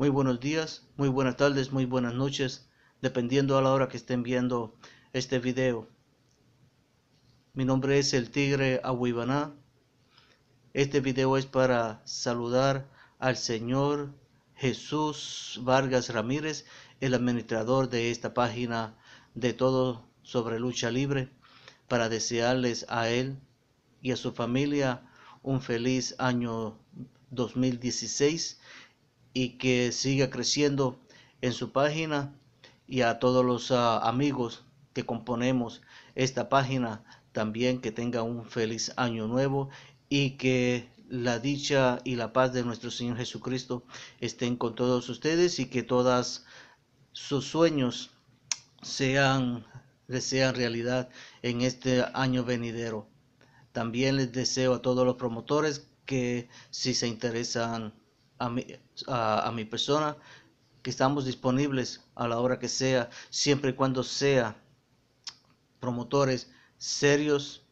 Muy buenos días, muy buenas tardes, muy buenas noches, dependiendo a la hora que estén viendo este video. Mi nombre es el Tigre Aguibaná. Este video es para saludar al Señor Jesús Vargas Ramírez, el administrador de esta página de todo sobre lucha libre, para desearles a él y a su familia un feliz año 2016 y que siga creciendo en su página y a todos los ah, amigos que componemos esta página también que tenga un feliz año nuevo y que la dicha y la paz de nuestro Señor Jesucristo estén con todos ustedes y que todos sus sueños sean, sean realidad en este año venidero. También les deseo a todos los promotores que si se interesan a mi, a, mi persona, que estamos disponibles a la hora que sea, siempre y cuando sea promotores serios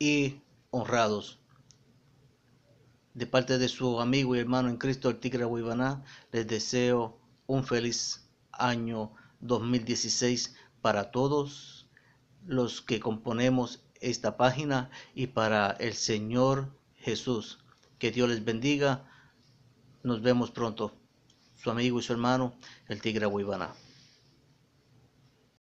y honrados. De parte de su amigo y hermano en Cristo, el Tigre Huibaná, les deseo un feliz año 2016 para todos los que componemos esta página y para el Señor Jesús. Que Dios les bendiga. Nos vemos pronto. Su amigo y su hermano, el Tigre Huibana.